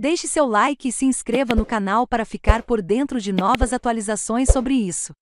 Deixe seu like e se inscreva no canal para ficar por dentro de novas atualizações sobre isso.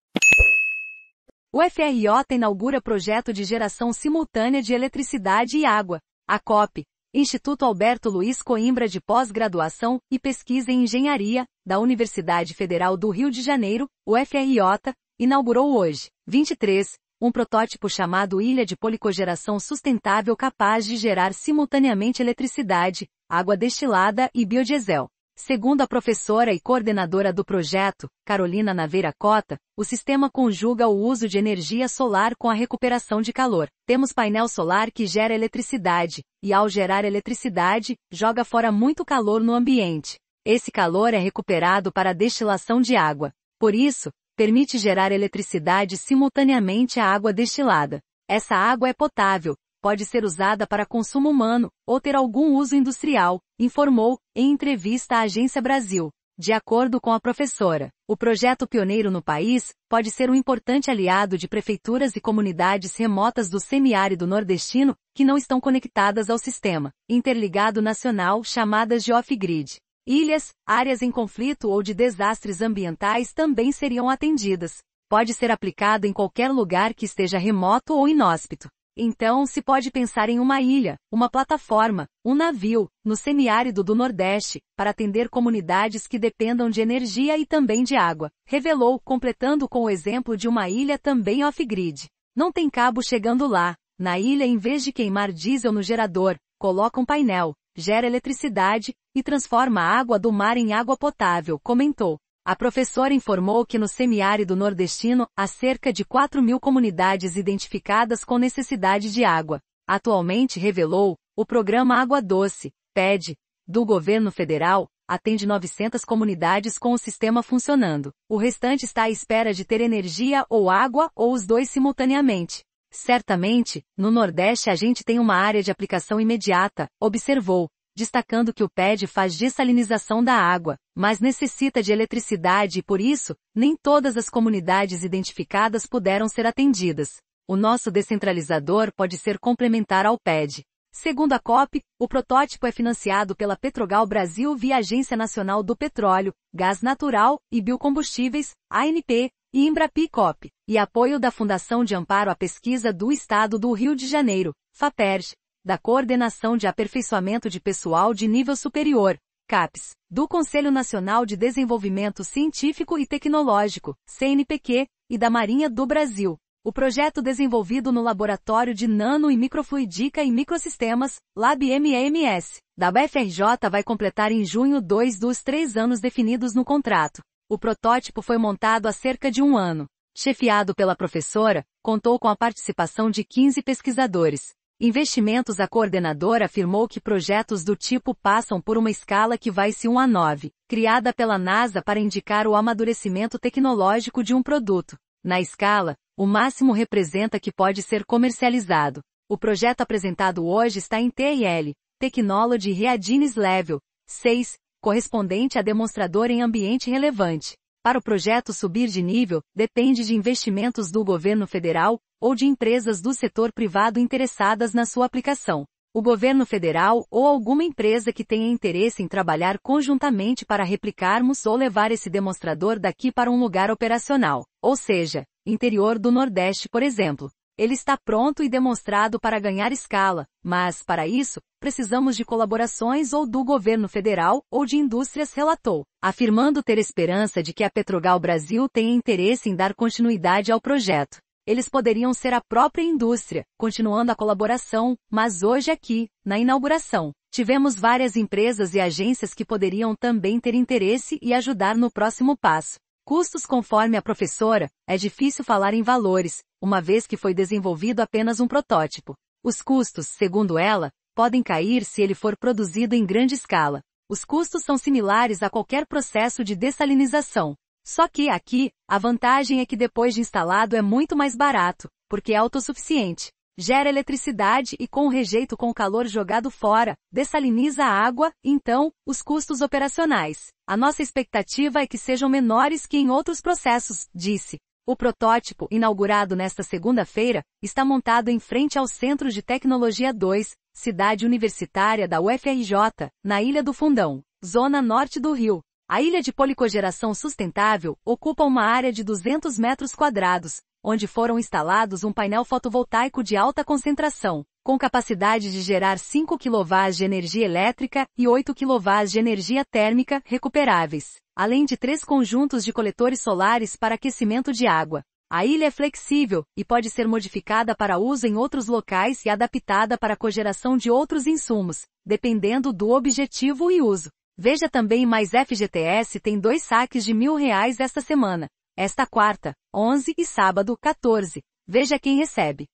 O FRJ inaugura projeto de geração simultânea de eletricidade e água, a COP, Instituto Alberto Luiz Coimbra de Pós-Graduação e Pesquisa em Engenharia, da Universidade Federal do Rio de Janeiro, o FRJ, inaugurou hoje, 23, um protótipo chamado Ilha de Policogeração Sustentável capaz de gerar simultaneamente eletricidade, água destilada e biodiesel. Segundo a professora e coordenadora do projeto, Carolina Naveira Cota, o sistema conjuga o uso de energia solar com a recuperação de calor. Temos painel solar que gera eletricidade, e ao gerar eletricidade, joga fora muito calor no ambiente. Esse calor é recuperado para a destilação de água. Por isso, permite gerar eletricidade simultaneamente à água destilada. Essa água é potável, pode ser usada para consumo humano ou ter algum uso industrial, informou, em entrevista à Agência Brasil. De acordo com a professora, o projeto pioneiro no país pode ser um importante aliado de prefeituras e comunidades remotas do semiárido nordestino que não estão conectadas ao sistema interligado nacional chamadas de off-grid. Ilhas, áreas em conflito ou de desastres ambientais também seriam atendidas. Pode ser aplicado em qualquer lugar que esteja remoto ou inóspito. Então, se pode pensar em uma ilha, uma plataforma, um navio, no semiárido do Nordeste, para atender comunidades que dependam de energia e também de água, revelou, completando com o exemplo de uma ilha também off-grid. Não tem cabo chegando lá. Na ilha, em vez de queimar diesel no gerador, coloca um painel, gera eletricidade e transforma a água do mar em água potável, comentou. A professora informou que no semiárido nordestino há cerca de 4 mil comunidades identificadas com necessidade de água. Atualmente revelou, o programa Água Doce, PED, do governo federal, atende 900 comunidades com o sistema funcionando. O restante está à espera de ter energia ou água ou os dois simultaneamente. Certamente, no Nordeste a gente tem uma área de aplicação imediata, observou, destacando que o PED faz dessalinização da água, mas necessita de eletricidade e por isso, nem todas as comunidades identificadas puderam ser atendidas. O nosso descentralizador pode ser complementar ao PED. Segundo a COP, o protótipo é financiado pela Petrogal Brasil via Agência Nacional do Petróleo, Gás Natural e Biocombustíveis, ANP, e Embrapicop, e apoio da Fundação de Amparo à Pesquisa do Estado do Rio de Janeiro, FAPERJ, da Coordenação de Aperfeiçoamento de Pessoal de Nível Superior, CAPES, do Conselho Nacional de Desenvolvimento Científico e Tecnológico, CNPq, e da Marinha do Brasil. O projeto desenvolvido no Laboratório de Nano e Microfluidica e Microsistemas, (LabMMS) da BFRJ vai completar em junho dois dos três anos definidos no contrato. O protótipo foi montado há cerca de um ano. Chefiado pela professora, contou com a participação de 15 pesquisadores, Investimentos A coordenadora afirmou que projetos do tipo passam por uma escala que vai se 1 a 9, criada pela NASA para indicar o amadurecimento tecnológico de um produto. Na escala, o máximo representa que pode ser comercializado. O projeto apresentado hoje está em TIL, Technology Readiness Level, 6, correspondente a demonstrador em ambiente relevante. Para o projeto subir de nível, depende de investimentos do governo federal, ou de empresas do setor privado interessadas na sua aplicação, o governo federal ou alguma empresa que tenha interesse em trabalhar conjuntamente para replicarmos ou levar esse demonstrador daqui para um lugar operacional, ou seja, interior do Nordeste, por exemplo. Ele está pronto e demonstrado para ganhar escala, mas, para isso, precisamos de colaborações ou do governo federal ou de indústrias, relatou, afirmando ter esperança de que a Petrogal Brasil tenha interesse em dar continuidade ao projeto. Eles poderiam ser a própria indústria, continuando a colaboração, mas hoje aqui, na inauguração, tivemos várias empresas e agências que poderiam também ter interesse e ajudar no próximo passo. Custos conforme a professora, é difícil falar em valores, uma vez que foi desenvolvido apenas um protótipo. Os custos, segundo ela, podem cair se ele for produzido em grande escala. Os custos são similares a qualquer processo de dessalinização, só que aqui, a vantagem é que depois de instalado é muito mais barato, porque é autossuficiente. Gera eletricidade e com o rejeito com o calor jogado fora, dessaliniza a água, então, os custos operacionais. A nossa expectativa é que sejam menores que em outros processos, disse. O protótipo, inaugurado nesta segunda-feira, está montado em frente ao Centro de Tecnologia 2, cidade universitária da UFRJ, na Ilha do Fundão, zona norte do Rio, a ilha de policogeração sustentável ocupa uma área de 200 metros quadrados, onde foram instalados um painel fotovoltaico de alta concentração, com capacidade de gerar 5 kW de energia elétrica e 8 kW de energia térmica recuperáveis, além de três conjuntos de coletores solares para aquecimento de água. A ilha é flexível e pode ser modificada para uso em outros locais e adaptada para cogeração de outros insumos, dependendo do objetivo e uso. Veja também mais FGTS tem dois saques de mil reais esta semana, esta quarta, 11 e sábado, 14. Veja quem recebe.